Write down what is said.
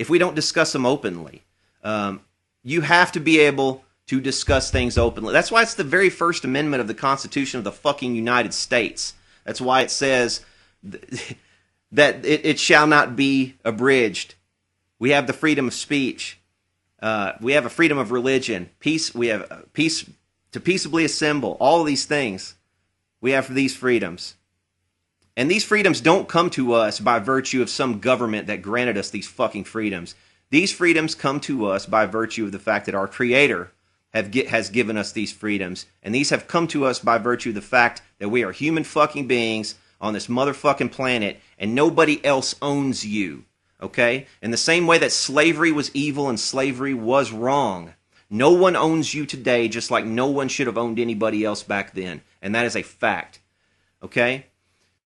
if we don't discuss them openly. Um, you have to be able to discuss things openly. That's why it's the very first amendment of the Constitution of the fucking United States. That's why it says th- that it, it, shall not be abridged. We have the freedom of speech. Uh, we have a freedom of religion. Peace. We have uh, peace to peaceably assemble. All these things. We have these freedoms. And these freedoms don't come to us by virtue of some government that granted us these fucking freedoms. These freedoms come to us by virtue of the fact that our Creator have get, has given us these freedoms. And these have come to us by virtue of the fact that we are human fucking beings on this motherfucking planet and nobody else owns you. Okay? In the same way that slavery was evil and slavery was wrong, no one owns you today just like no one should have owned anybody else back then. And that is a fact. Okay?